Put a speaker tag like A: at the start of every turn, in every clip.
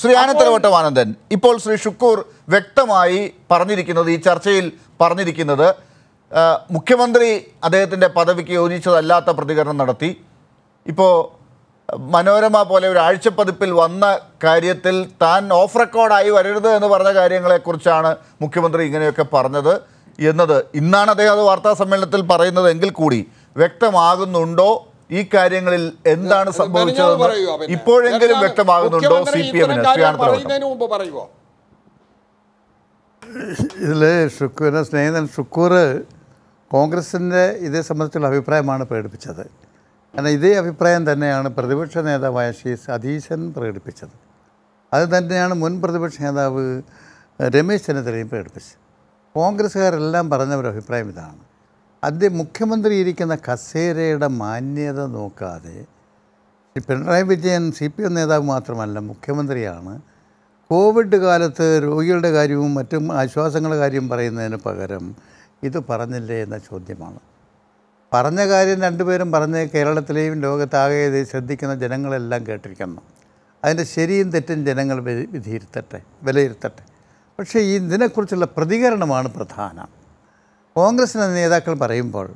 A: ശ്രീ ആനത്തലവട്ടമാനന്ദൻ ഇപ്പോൾ ശ്രീ ഷുക്കൂർ വ്യക്തമായി പറഞ്ഞിരിക്കുന്നത് ഈ ചർച്ചയിൽ പറഞ്ഞിരിക്കുന്നത് മുഖ്യമന്ത്രി അദ്ദേഹത്തിൻ്റെ പദവിക്ക് യോജിച്ചതല്ലാത്ത പ്രതികരണം നടത്തി ഇപ്പോൾ മനോരമ പോലെ ഒരു ആഴ്ചപ്പതിപ്പിൽ വന്ന കാര്യത്തിൽ താൻ ഓഫ് റെക്കോർഡായി വരരുത് എന്ന് പറഞ്ഞ കാര്യങ്ങളെക്കുറിച്ചാണ് മുഖ്യമന്ത്രി ഇങ്ങനെയൊക്കെ പറഞ്ഞത് എന്നത് ഇന്നാണ് അദ്ദേഹം അത് വാർത്താ സമ്മേളനത്തിൽ പറയുന്നത് എങ്കിൽ കൂടി വ്യക്തമാകുന്നുണ്ടോ ഈ കാര്യങ്ങളിൽ എന്താണ് സംഭവിച്ചത് ഇപ്പോഴെങ്കിലും വ്യക്തമാകുന്നുണ്ടോ സി പി എമ്മിന് ഇതിൽ ഷുക്കൂർ സ്നേഹിതൻ ഷുക്കൂർ കോൺഗ്രസിൻ്റെ ഇതേ സംബന്ധിച്ചുള്ള അഭിപ്രായമാണ് പ്രകടിപ്പിച്ചത് കാരണം ഇതേ അഭിപ്രായം തന്നെയാണ് പ്രതിപക്ഷ നേതാവായ ശ്രീ സതീശൻ പ്രകടിപ്പിച്ചത് അത് തന്നെയാണ് മുൻ പ്രതിപക്ഷ നേതാവ് രമേശ് ചെന്നിത്തലയും പ്രകടിപ്പിച്ചത് കോൺഗ്രസ്സുകാരെല്ലാം പറഞ്ഞ ഒരു അഭിപ്രായം ഇതാണ് അദ്ദേഹം മുഖ്യമന്ത്രി ഇരിക്കുന്ന കസേരയുടെ മാന്യത നോക്കാതെ Pinarayi Vijayan C P M നേതാവ് മാത്രമല്ല മുഖ്യമന്ത്രിയാണ് കോവിഡ് കാലത്ത് രോഗികളുടെ കാര്യവും മറ്റും ആശ്വാസങ്ങളുടെ കാര്യവും പറയുന്നതിന് പകരം ഇത് പറഞ്ഞില്ലേ എന്ന ചോദ്യമാണ് പറഞ്ഞ കാര്യം രണ്ടുപേരും പറഞ്ഞ് കേരളത്തിലെയും ലോകത്താകെ ഇത് ശ്രദ്ധിക്കുന്ന ജനങ്ങളെല്ലാം കേട്ടിരിക്കുന്നു അതിൻ്റെ ശരിയും തെറ്റും ജനങ്ങൾ വിധിയിരുത്തട്ടെ വിലയിരുത്തട്ടെ പക്ഷേ ഇതിനെക്കുറിച്ചുള്ള പ്രതികരണമാണ് പ്രധാനം കോൺഗ്രസിൻ്റെ നേതാക്കൾ പറയുമ്പോൾ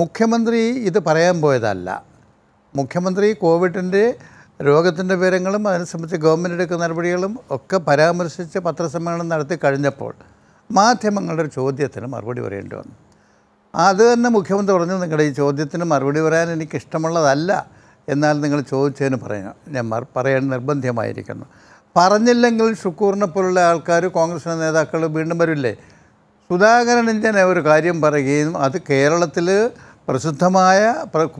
A: മുഖ്യമന്ത്രി ഇത് പറയാൻ പോയതല്ല മുഖ്യമന്ത്രി കോവിഡിൻ്റെ രോഗത്തിൻ്റെ വിവരങ്ങളും സംബന്ധിച്ച് ഗവൺമെൻറ് എടുക്കുന്ന നടപടികളും ഒക്കെ പരാമർശിച്ച് പത്രസമ്മേളനം നടത്തി കഴിഞ്ഞപ്പോൾ മാധ്യമങ്ങളുടെ ഒരു ചോദ്യത്തിന് മറുപടി പറയേണ്ടി വന്നു അത് തന്നെ മുഖ്യമന്ത്രി പറഞ്ഞു നിങ്ങളുടെ ഈ ചോദ്യത്തിന് മറുപടി പറയാൻ എനിക്ക് ഇഷ്ടമുള്ളതല്ല എന്നാൽ നിങ്ങൾ ചോദിച്ചതിന് പറയണം ഞാൻ പറയാൻ നിർബന്ധമായിരിക്കുന്നു പറഞ്ഞില്ലെങ്കിൽ ഷുക്കൂറിനെ പോലുള്ള ആൾക്കാർ കോൺഗ്രസിൻ്റെ നേതാക്കൾ വീണ്ടും വരില്ലേ സുധാകരനഞ്ജന് ഒരു കാര്യം പറയുകയും അത് കേരളത്തിൽ പ്രസിദ്ധമായ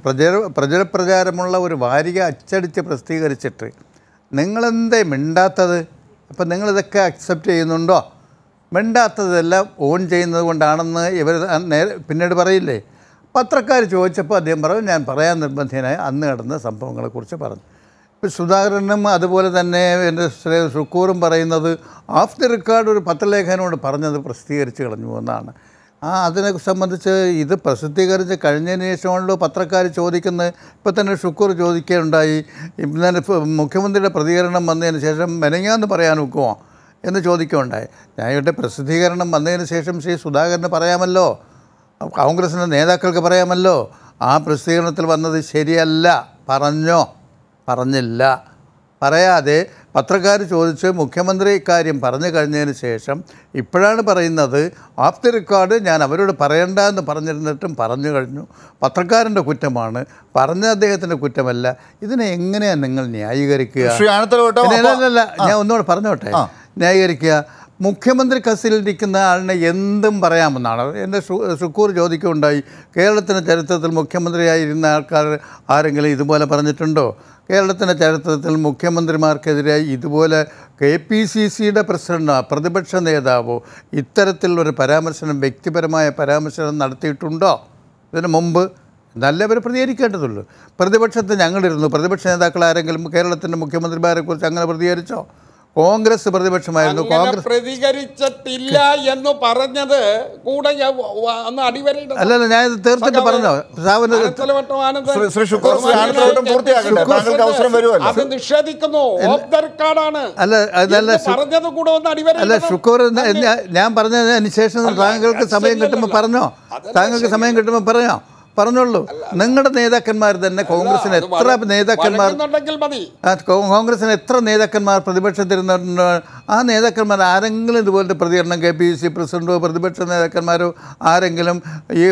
A: പ്രചര പ്രചരപ്രചാരമുള്ള ഒരു വാരിക അച്ചടിച്ച് പ്രസിദ്ധീകരിച്ചിട്ട് നിങ്ങളെന്തേ മിണ്ടാത്തത് അപ്പം നിങ്ങളിതൊക്കെ അക്സെപ്റ്റ് ചെയ്യുന്നുണ്ടോ മിണ്ടാത്തതെല്ലാം ഓൺ ചെയ്യുന്നത് കൊണ്ടാണെന്ന് ഇവർ നേരെ പിന്നീട് പറയില്ലേ പത്രക്കാർ ചോദിച്ചപ്പോൾ അദ്ദേഹം പറയും ഞാൻ പറയാൻ നിർബന്ധിതനായ അന്ന് നടന്ന സംഭവങ്ങളെക്കുറിച്ച് പറഞ്ഞു സുധാകരനും അതുപോലെ തന്നെ എൻ്റെ സുക്കൂറും പറയുന്നത് ഓഫ് ദി റെക്കോർഡ് ഒരു പത്രലേഖനോട് പറഞ്ഞത് പ്രസിദ്ധീകരിച്ച് കളഞ്ഞു എന്നാണ് ആ അതിനെ സംബന്ധിച്ച് ഇത് പ്രസിദ്ധീകരിച്ച് കഴിഞ്ഞതിന് ശേഷമാണല്ലോ പത്രക്കാർ ചോദിക്കുന്നത് ഇപ്പം തന്നെ ഷുക്കൂർ ചോദിക്കുകയുണ്ടായി ഇന്നലെ മുഖ്യമന്ത്രിയുടെ പ്രതികരണം വന്നതിന് ശേഷം മെനങ്ങാന്ന് പറയാൻ ഒക്കുമോ എന്ന് ചോദിക്കുകയുണ്ടായി ഞാൻ ഇവിടെ പ്രസിദ്ധീകരണം വന്നതിന് ശേഷം ശ്രീ സുധാകരന് പറയാമല്ലോ കോൺഗ്രസിൻ്റെ നേതാക്കൾക്ക് പറയാമല്ലോ ആ പ്രസിദ്ധീകരണത്തിൽ വന്നത് ശരിയല്ല പറഞ്ഞോ പറഞ്ഞില്ല പറയാതെ പത്രക്കാർ ചോദിച്ച് മുഖ്യമന്ത്രി ഇക്കാര്യം പറഞ്ഞു കഴിഞ്ഞതിന് ശേഷം ഇപ്പോഴാണ് പറയുന്നത് ആഫ് ദി റെക്കോർഡ് ഞാൻ അവരോട് പറയണ്ട എന്ന് പറഞ്ഞിരുന്നിട്ടും പറഞ്ഞു കഴിഞ്ഞു പത്രക്കാരൻ്റെ കുറ്റമാണ് പറഞ്ഞ അദ്ദേഹത്തിൻ്റെ കുറ്റമല്ല ഇതിനെ എങ്ങനെയാണ് നിങ്ങൾ ന്യായീകരിക്കുക ഞാൻ ഒന്നുകൂടെ പറഞ്ഞോട്ടെ ന്യായീകരിക്കുക മുഖ്യമന്ത്രി കസിലിരിക്കുന്ന ആളിനെ എന്തും പറയാമെന്നാണ് എൻ്റെ സുക്കൂർ ചോദിക്കുകയുണ്ടായി കേരളത്തിൻ്റെ ചരിത്രത്തിൽ മുഖ്യമന്ത്രിയായിരുന്ന ആൾക്കാർ ആരെങ്കിലും ഇതുപോലെ പറഞ്ഞിട്ടുണ്ടോ കേരളത്തിൻ്റെ ചരിത്രത്തിൽ മുഖ്യമന്ത്രിമാർക്കെതിരായി ഇതുപോലെ കെ പി സി സിയുടെ പ്രസിഡൻ്റോ പ്രതിപക്ഷ നേതാവോ ഇത്തരത്തിലുള്ളൊരു പരാമർശനം വ്യക്തിപരമായ പരാമർശനം നടത്തിയിട്ടുണ്ടോ ഇതിനു മുമ്പ് നല്ല അവർ പ്രതികരിക്കേണ്ടതുള്ളൂ പ്രതിപക്ഷത്ത് ഞങ്ങളിരുന്നു പ്രതിപക്ഷ നേതാക്കൾ ആരെങ്കിലും കേരളത്തിൻ്റെ മുഖ്യമന്ത്രിമാരെക്കുറിച്ച് അങ്ങനെ പ്രതികരിച്ചോ കോൺഗ്രസ് പ്രതിപക്ഷമായിരുന്നു കോൺഗ്രസ് പ്രതികരിച്ചിട്ടില്ല എന്ന് പറഞ്ഞത് കൂടെ അല്ല അല്ല അല്ലല്ല ഞാൻ തീർച്ചയായിട്ടും പറഞ്ഞു നിഷേധിക്കുന്നു അല്ല പറഞ്ഞത് കൂടെ ഒന്ന് അല്ല ഷുക്കൂർ ഞാൻ പറഞ്ഞതിന് ശേഷം താങ്കൾക്ക് സമയം കിട്ടുമ്പോൾ പറഞ്ഞോ താങ്കൾക്ക് സമയം കിട്ടുമ്പോൾ പറഞ്ഞോ പറഞ്ഞോളൂ നിങ്ങളുടെ നേതാക്കന്മാർ തന്നെ കോൺഗ്രസിന് എത്ര നേതാക്കന്മാർ കോൺഗ്രസിന് എത്ര നേതാക്കന്മാർ പ്രതിപക്ഷത്തിരുന്നുണ്ട് ആ നേതാക്കന്മാർ ആരെങ്കിലും ഇതുപോലത്തെ പ്രതികരണം കെ പി സി പ്രസിഡന്റോ പ്രതിപക്ഷ നേതാക്കന്മാരോ ആരെങ്കിലും ഈ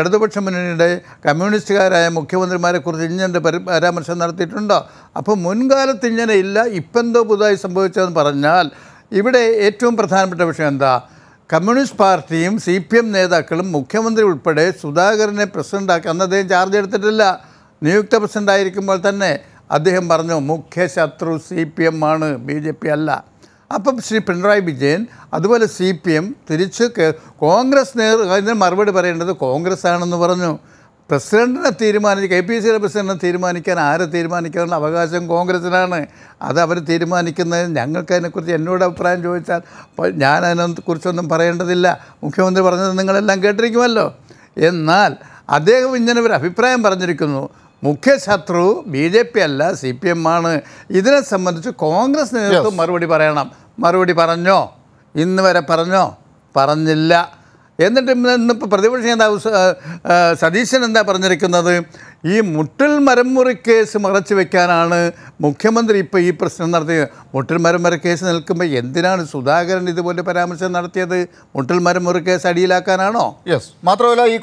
A: ഇടതുപക്ഷ മുന്നണിയുടെ കമ്മ്യൂണിസ്റ്റുകാരായ മുഖ്യമന്ത്രിമാരെ കുറിച്ച് ഇങ്ങനെ പരാമർശം നടത്തിയിട്ടുണ്ടോ അപ്പോൾ മുൻകാലത്ത് ഇങ്ങനെ ഇല്ല ഇപ്പെന്തോ പുതുതായി സംഭവിച്ചതെന്ന് പറഞ്ഞാൽ ഇവിടെ ഏറ്റവും പ്രധാനപ്പെട്ട വിഷയം എന്താ കമ്മ്യൂണിസ്റ്റ് പാർട്ടിയും സി പി എം നേതാക്കളും മുഖ്യമന്ത്രി ഉൾപ്പെടെ സുധാകരനെ പ്രസിഡൻ്റാക്കി അന്ന് അദ്ദേഹം ചാർജ് എടുത്തിട്ടില്ല നിയുക്ത ആയിരിക്കുമ്പോൾ തന്നെ അദ്ദേഹം പറഞ്ഞു മുഖ്യ ശത്രു സി പി എം ആണ് ബി ജെ പി അല്ല അപ്പം ശ്രീ പിണറായി വിജയൻ അതുപോലെ സി പി എം തിരിച്ച് കോൺഗ്രസ് നേതൃ അതിന് മറുപടി പറയേണ്ടത് കോൺഗ്രസ് ആണെന്ന് പറഞ്ഞു പ്രസിഡന്റിനെ തീരുമാനിച്ച് കെ പി സി സിയുടെ പ്രസിഡന്റിനെ തീരുമാനിക്കാൻ ആരെ തീരുമാനിക്കാനുള്ള അവകാശം കോൺഗ്രസിനാണ് അത് അവർ തീരുമാനിക്കുന്നത് ഞങ്ങൾക്ക് അതിനെക്കുറിച്ച് എന്നോട് അഭിപ്രായം ചോദിച്ചാൽ ഞാൻ അതിനെക്കുറിച്ചൊന്നും പറയേണ്ടതില്ല മുഖ്യമന്ത്രി പറഞ്ഞത് നിങ്ങളെല്ലാം കേട്ടിരിക്കുമല്ലോ എന്നാൽ അദ്ദേഹം ഇങ്ങനെ ഒരു അഭിപ്രായം പറഞ്ഞിരിക്കുന്നു മുഖ്യ ശത്രു ബി ജെ പി അല്ല സി പി എം ആണ് ഇതിനെ സംബന്ധിച്ച് കോൺഗ്രസ് നേതൃത്വം മറുപടി പറയണം മറുപടി പറഞ്ഞോ ഇന്ന് വരെ പറഞ്ഞോ പറഞ്ഞില്ല എന്നിട്ട് ഇന്നിപ്പോൾ പ്രതിപക്ഷ നേതാവ് സതീശൻ എന്താ പറഞ്ഞിരിക്കുന്നത് ഈ മുട്ടിൽ മരം മുറി കേസ് മറച്ചു വെക്കാനാണ് മുഖ്യമന്ത്രി ഇപ്പോൾ ഈ പ്രശ്നം നടത്തിയത് മുട്ടിൽ മരം മുറി കേസ് നിൽക്കുമ്പോൾ എന്തിനാണ് സുധാകരൻ ഇതുപോലെ പരാമർശം നടത്തിയത് മുട്ടിൽ മരം മുറി കേസ് അടിയിലാക്കാനാണോ യെസ് മാത്രമല്ല ഈ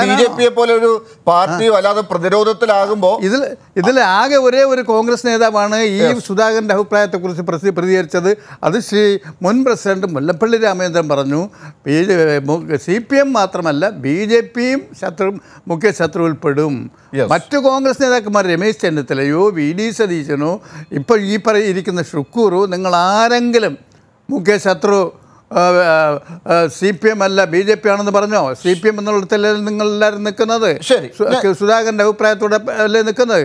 A: ബി ജെ പിയെ പോലെ ഒരു പാർട്ടി അല്ലാതെ പ്രതിരോധത്തിലാകുമ്പോൾ ഇതിൽ ഇതിൽ ആകെ ഒരേ ഒരു കോൺഗ്രസ് നേതാവാണ് ഈ സുധാകരൻ്റെ അഭിപ്രായത്തെക്കുറിച്ച് പ്രതി പ്രതികരിച്ചത് അത് ശ്രീ മുൻ പ്രസിഡന്റ് മുല്ലപ്പള്ളി രാമചന്ദ്രൻ പറഞ്ഞു സി പി എം മാത്രമല്ല ബി ജെ പിയും ശത്രു മുഖ്യ ഉൾപ്പെടും മറ്റു കോൺഗ്രസ് നേതാക്കന്മാർ രമേശ് ചെന്നിത്തലയോ വി ഡി സതീശനോ ഇപ്പോൾ ഈ പറയിരിക്കുന്ന ഷുക്കൂറു നിങ്ങൾ ആരെങ്കിലും മുഖ്യ ശത്രു സി പി എം അല്ല ബി ജെ പി ആണെന്ന് പറഞ്ഞോ സി പി എം എന്നുള്ള നിങ്ങൾ എല്ലാവരും നിൽക്കുന്നത് സുധാകരന്റെ അഭിപ്രായത്തോടെ അല്ലേ നിൽക്കുന്നത്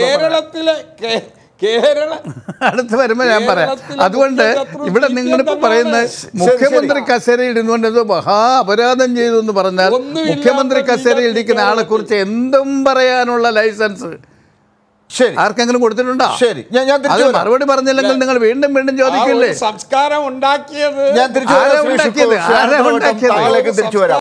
A: കേരളത്തിലെ കേരള അടുത്ത് വരുമ്പോൾ ഞാൻ പറയാം അതുകൊണ്ട് ഇവിടെ നിങ്ങളിപ്പോ പറയുന്ന മുഖ്യമന്ത്രി കസേര ഇടുന്നുകൊണ്ട് എന്തോ മഹാ അപരാധം ചെയ്തു എന്ന് പറഞ്ഞാൽ മുഖ്യമന്ത്രി കസേര ഇടിക്കുന്ന ആളെ കുറിച്ച് എന്തും പറയാനുള്ള ലൈസൻസ് ശരി ആർക്കെങ്കിലും കൊടുത്തിട്ടുണ്ടോ ശരി ഞാൻ മറുപടി പറഞ്ഞില്ലെങ്കിൽ നിങ്ങൾ വീണ്ടും വീണ്ടും ചോദിക്കില്ലേ സംസ്കാരം ഉണ്ടാക്കിയത് ഞാൻ തിരിച്ചു തിരിച്ചു വരാം